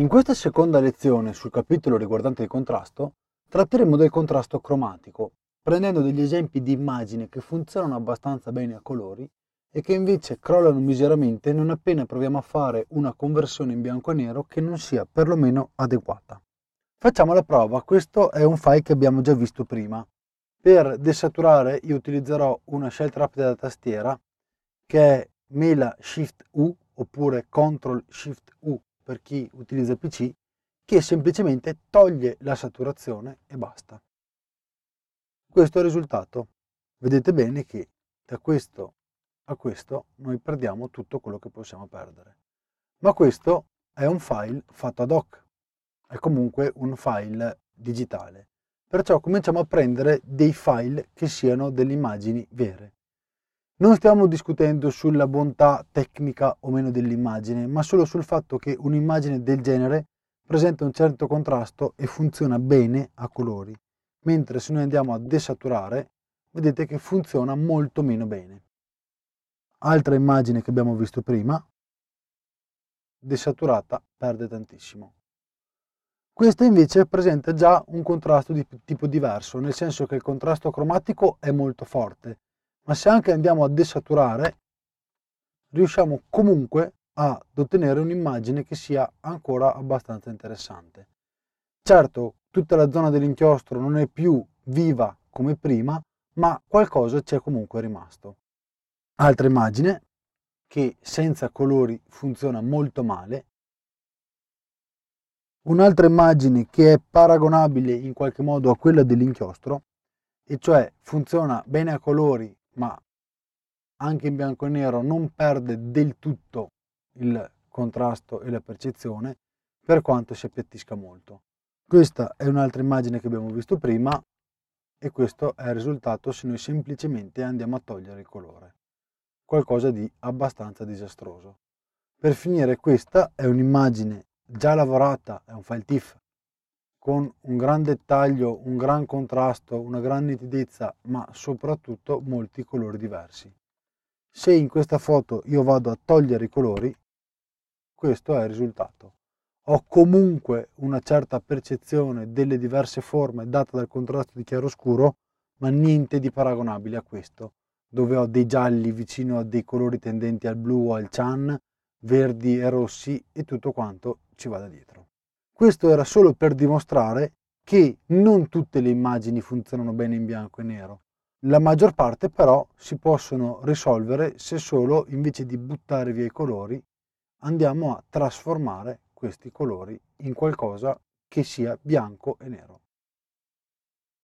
In questa seconda lezione sul capitolo riguardante il contrasto, tratteremo del contrasto cromatico, prendendo degli esempi di immagini che funzionano abbastanza bene a colori e che invece crollano miseramente non appena proviamo a fare una conversione in bianco e nero che non sia perlomeno adeguata. Facciamo la prova, questo è un file che abbiamo già visto prima. Per desaturare io utilizzerò una scelta rapida da tastiera che è mela shift U oppure ctrl shift U per chi utilizza PC che semplicemente toglie la saturazione e basta. Questo è il risultato. Vedete bene che da questo a questo noi perdiamo tutto quello che possiamo perdere. Ma questo è un file fatto ad hoc, è comunque un file digitale. Perciò cominciamo a prendere dei file che siano delle immagini vere. Non stiamo discutendo sulla bontà tecnica o meno dell'immagine, ma solo sul fatto che un'immagine del genere presenta un certo contrasto e funziona bene a colori, mentre se noi andiamo a desaturare vedete che funziona molto meno bene. Altra immagine che abbiamo visto prima, desaturata, perde tantissimo. Questa invece presenta già un contrasto di tipo diverso, nel senso che il contrasto cromatico è molto forte, ma se anche andiamo a desaturare riusciamo comunque ad ottenere un'immagine che sia ancora abbastanza interessante. Certo, tutta la zona dell'inchiostro non è più viva come prima, ma qualcosa c'è comunque rimasto. Altra immagine che senza colori funziona molto male. Un'altra immagine che è paragonabile in qualche modo a quella dell'inchiostro, e cioè funziona bene a colori ma anche in bianco e nero non perde del tutto il contrasto e la percezione, per quanto si appiattisca molto. Questa è un'altra immagine che abbiamo visto prima e questo è il risultato se noi semplicemente andiamo a togliere il colore. Qualcosa di abbastanza disastroso. Per finire questa è un'immagine già lavorata, è un file TIFF con un gran dettaglio, un gran contrasto, una gran nitidezza, ma soprattutto molti colori diversi. Se in questa foto io vado a togliere i colori, questo è il risultato. Ho comunque una certa percezione delle diverse forme data dal contrasto di chiaroscuro, ma niente di paragonabile a questo, dove ho dei gialli vicino a dei colori tendenti al blu o al cian, verdi e rossi e tutto quanto ci vada dietro. Questo era solo per dimostrare che non tutte le immagini funzionano bene in bianco e nero. La maggior parte però si possono risolvere se solo invece di buttare via i colori andiamo a trasformare questi colori in qualcosa che sia bianco e nero.